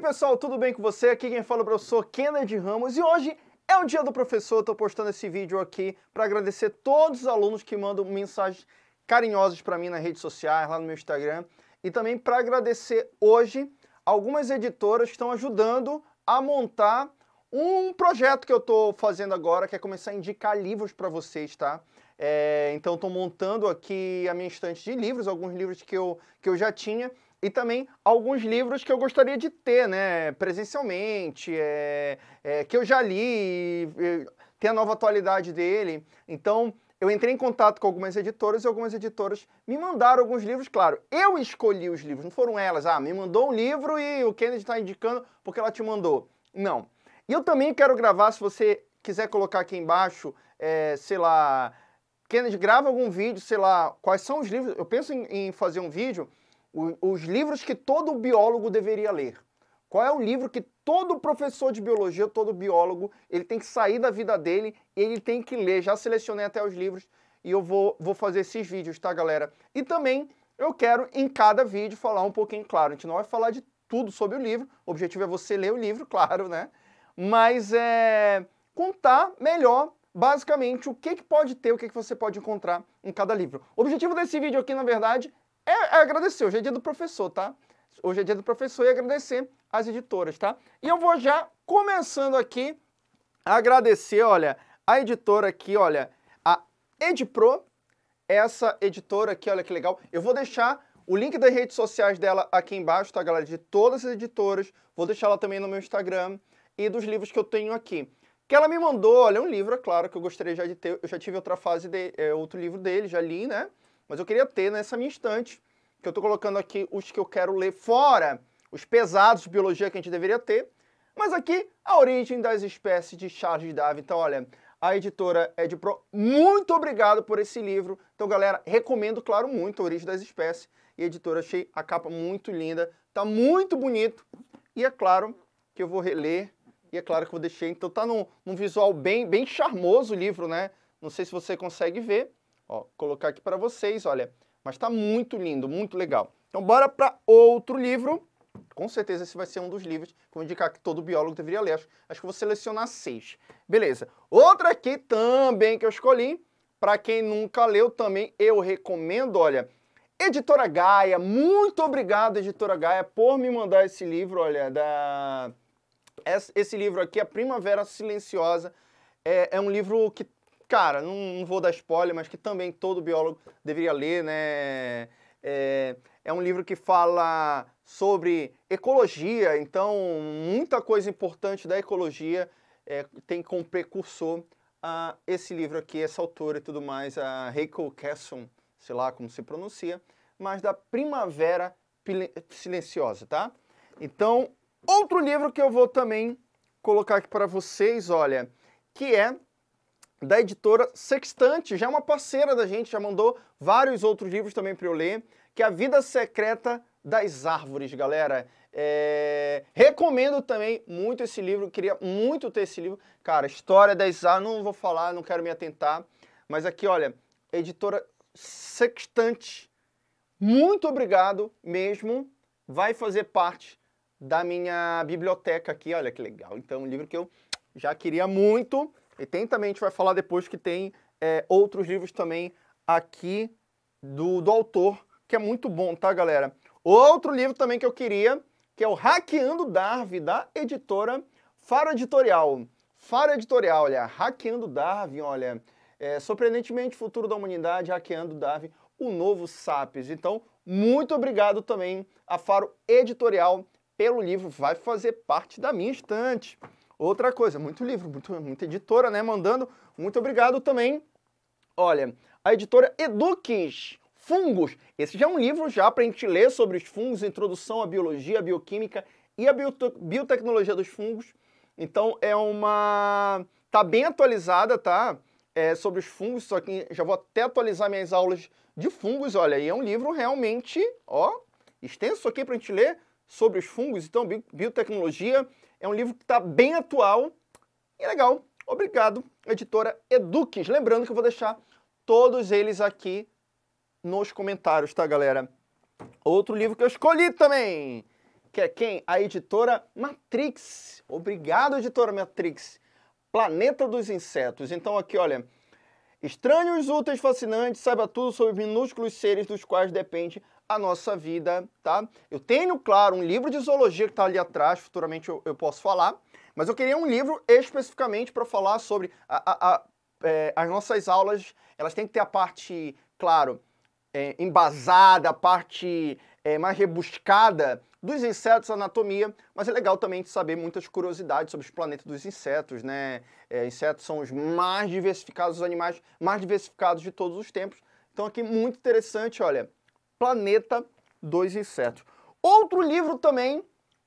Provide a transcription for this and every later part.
pessoal, tudo bem com você? Aqui quem fala é o professor Kennedy Ramos e hoje é o dia do professor, estou postando esse vídeo aqui para agradecer todos os alunos que mandam mensagens carinhosas para mim nas redes sociais, lá no meu Instagram e também para agradecer hoje algumas editoras que estão ajudando a montar um projeto que eu estou fazendo agora, que é começar a indicar livros para vocês, tá? É, então estou montando aqui a minha estante de livros, alguns livros que eu, que eu já tinha e também alguns livros que eu gostaria de ter, né, presencialmente, é, é, que eu já li, e, ter a nova atualidade dele. Então, eu entrei em contato com algumas editoras e algumas editoras me mandaram alguns livros, claro. Eu escolhi os livros, não foram elas, ah, me mandou um livro e o Kennedy está indicando porque ela te mandou. Não. E eu também quero gravar, se você quiser colocar aqui embaixo, é, sei lá, Kennedy, grava algum vídeo, sei lá, quais são os livros. Eu penso em, em fazer um vídeo os livros que todo biólogo deveria ler. Qual é o livro que todo professor de biologia, todo biólogo, ele tem que sair da vida dele e ele tem que ler? Já selecionei até os livros e eu vou, vou fazer esses vídeos, tá, galera? E também eu quero, em cada vídeo, falar um pouquinho, claro, a gente não vai falar de tudo sobre o livro, o objetivo é você ler o livro, claro, né? Mas é contar melhor basicamente o que, que pode ter, o que, que você pode encontrar em cada livro. O objetivo desse vídeo aqui, na verdade, é, é agradecer, hoje é dia do professor, tá? Hoje é dia do professor e agradecer as editoras, tá? E eu vou já começando aqui a agradecer, olha, a editora aqui, olha, a Edpro, essa editora aqui, olha que legal. Eu vou deixar o link das redes sociais dela aqui embaixo, tá, galera? De todas as editoras. Vou deixar ela também no meu Instagram e dos livros que eu tenho aqui. Que ela me mandou, olha, um livro, é claro, que eu gostaria já de ter. Eu já tive outra fase, de, é, outro livro dele, já li, né? mas eu queria ter nessa minha estante, que eu estou colocando aqui os que eu quero ler fora, os pesados de biologia que a gente deveria ter, mas aqui a origem das espécies de Charles Darwin. Então, olha, a editora Edpro, muito obrigado por esse livro. Então, galera, recomendo, claro, muito a origem das espécies. E editora, achei a capa muito linda, tá muito bonito. E é claro que eu vou reler, e é claro que eu deixei. Então tá num, num visual bem, bem charmoso o livro, né? Não sei se você consegue ver, Ó, colocar aqui para vocês, olha. Mas está muito lindo, muito legal. Então bora para outro livro. Com certeza esse vai ser um dos livros que vou indicar que todo biólogo deveria ler. Acho que vou selecionar seis. Beleza. Outra aqui também que eu escolhi, para quem nunca leu também, eu recomendo, olha. Editora Gaia, muito obrigado, Editora Gaia, por me mandar esse livro, olha, da... Esse livro aqui, A Primavera Silenciosa, é, é um livro que cara, não, não, vou dar spoiler, mas que também todo biólogo deveria ler, né? É, é um livro que fala sobre ecologia, então muita coisa importante da ecologia é, tem como precursor a esse livro aqui, essa autora e tudo mais, a Heiko Kesson, sei lá como se pronuncia, mas da Primavera Silenciosa, tá? Então, outro livro que eu vou também colocar aqui para vocês, olha, que é da editora Sextante, já é uma parceira da gente, já mandou vários outros livros também para eu ler, que é A Vida Secreta das Árvores, galera. É... Recomendo também muito esse livro, queria muito ter esse livro. Cara, História das Árvores, não vou falar, não quero me atentar, mas aqui, olha, editora Sextante, muito obrigado mesmo, vai fazer parte da minha biblioteca aqui, olha que legal. Então, um livro que eu já queria muito, e tem também, a gente vai falar depois que tem é, outros livros também aqui do, do autor, que é muito bom, tá, galera? Outro livro também que eu queria, que é o Hackeando Darwin, da editora Faro Editorial. Faro Editorial, olha, Hackeando Darwin, olha, é, surpreendentemente futuro da humanidade, Hackeando Darwin, o novo Sapiens. Então, muito obrigado também a Faro Editorial pelo livro, vai fazer parte da minha estante. Outra coisa, muito livro, muito, muita editora, né, mandando. Muito obrigado também. Olha, a editora Eduques, Fungos. Esse já é um livro já para a gente ler sobre os fungos, introdução à biologia, à bioquímica e à biotecnologia dos fungos. Então é uma... tá bem atualizada, tá? É sobre os fungos, só que já vou até atualizar minhas aulas de fungos, olha, e é um livro realmente, ó, extenso aqui para a gente ler sobre os fungos, então biotecnologia é um livro que está bem atual e legal. Obrigado, editora Eduques. Lembrando que eu vou deixar todos eles aqui nos comentários, tá, galera? Outro livro que eu escolhi também, que é quem? A editora Matrix. Obrigado, editora Matrix. Planeta dos Insetos. Então aqui, olha, Estranhos, úteis, fascinantes, saiba tudo sobre minúsculos seres dos quais depende a nossa vida, tá? Eu tenho, claro, um livro de zoologia que está ali atrás, futuramente eu, eu, posso falar, mas eu queria um livro especificamente para falar sobre a, a, a, é, as nossas aulas, elas têm que ter a parte, claro, é, embasada, a parte é, mais rebuscada dos insetos, anatomia, mas é legal também saber muitas curiosidades sobre os planetas dos insetos, né? É, insetos são os mais diversificados, os animais mais diversificados de todos os tempos. Então aqui muito interessante, olha, Planeta dos Insetos. Outro livro também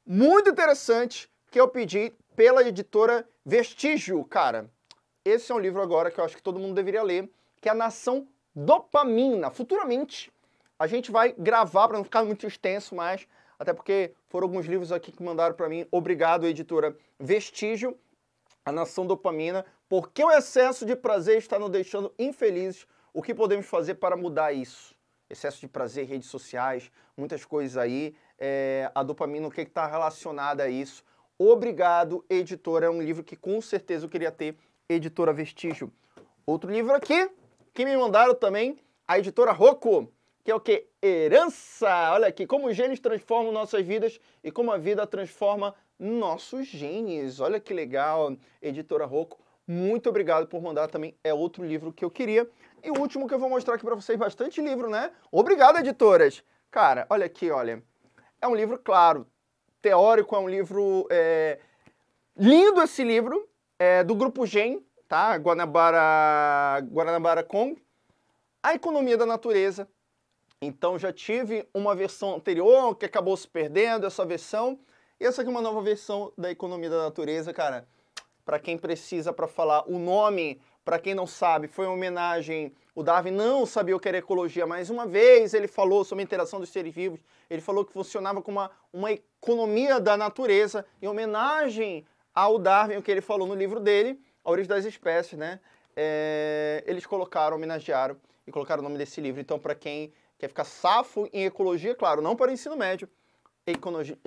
muito interessante que eu pedi pela editora Vestígio, cara. Esse é um livro agora que eu acho que todo mundo deveria ler, que é a Nação Dopamina. Futuramente a gente vai gravar para não ficar muito extenso mais, até porque foram alguns livros aqui que mandaram para mim. Obrigado, editora Vestígio, A Nação Dopamina. Por que o excesso de prazer está nos deixando infelizes? O que podemos fazer para mudar isso? Excesso de prazer, redes sociais, muitas coisas aí. É, a dopamina, o que está relacionada a isso? Obrigado, editora. É um livro que com certeza eu queria ter, editora Vestígio. Outro livro aqui que me mandaram também, a editora Rocco que é o que? Herança! Olha aqui, como os genes transformam nossas vidas e como a vida transforma nossos genes. Olha que legal, editora Rocco. Muito obrigado por mandar também, é outro livro que eu queria. E o último que eu vou mostrar aqui para vocês, bastante livro, né? Obrigado, editoras! Cara, olha aqui, olha. É um livro, claro, teórico, é um livro... É... Lindo esse livro, é do Grupo Gen, tá? Guanabara, Guanabara Kong. A Economia da Natureza, então já tive uma versão anterior que acabou se perdendo, essa versão. E essa aqui é uma nova versão da Economia da Natureza, cara. Para quem precisa para falar o nome, para quem não sabe, foi uma homenagem. O Darwin não sabia o que era ecologia, mas uma vez ele falou sobre a interação dos seres vivos. Ele falou que funcionava como uma, uma economia da natureza, em homenagem ao Darwin, o que ele falou no livro dele, A Origem das Espécies, né? É, eles colocaram, homenagearam e colocaram o nome desse livro. Então, para quem quer ficar safo em ecologia, claro, não para o ensino médio,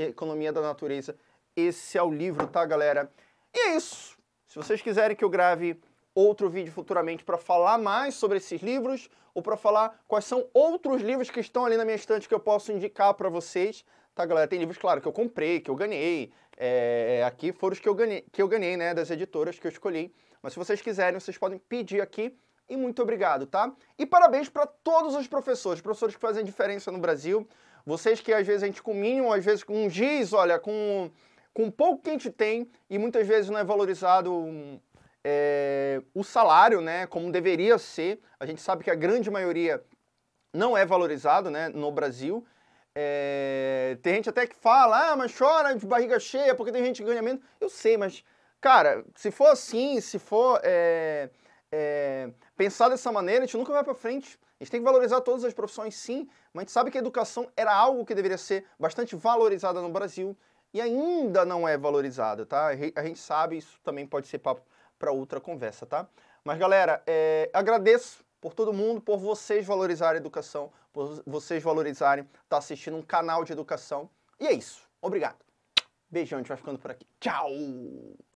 Economia da Natureza. Esse é o livro, tá, galera? E é isso. Se vocês quiserem que eu grave outro vídeo futuramente para falar mais sobre esses livros ou para falar quais são outros livros que estão ali na minha estante que eu posso indicar para vocês, tá, galera? Tem livros, claro, que eu comprei, que eu ganhei. É, aqui foram os que eu, ganhei, que eu ganhei, né, das editoras que eu escolhi. Mas se vocês quiserem, vocês podem pedir aqui e muito obrigado, tá? E parabéns para todos os professores, professores que fazem diferença no Brasil. Vocês que às vezes a gente com mínimo, às vezes com um giz, olha, com, com pouco que a gente tem e muitas vezes não é valorizado é, o salário, né, como deveria ser. A gente sabe que a grande maioria não é valorizado, né, no Brasil. É, tem gente até que fala, ah, mas chora de barriga cheia porque tem gente que ganha menos. Eu sei, mas, cara, se for assim, se for... É, é, pensar dessa maneira, a gente nunca vai para frente. A gente tem que valorizar todas as profissões, sim, mas a gente sabe que a educação era algo que deveria ser bastante valorizada no Brasil e ainda não é valorizada, tá? A gente sabe, isso também pode ser papo para outra conversa, tá? Mas, galera, é, agradeço por todo mundo, por vocês valorizarem a educação, por vocês valorizarem estar tá assistindo um canal de educação. E é isso. Obrigado. Beijão, a gente vai ficando por aqui. Tchau!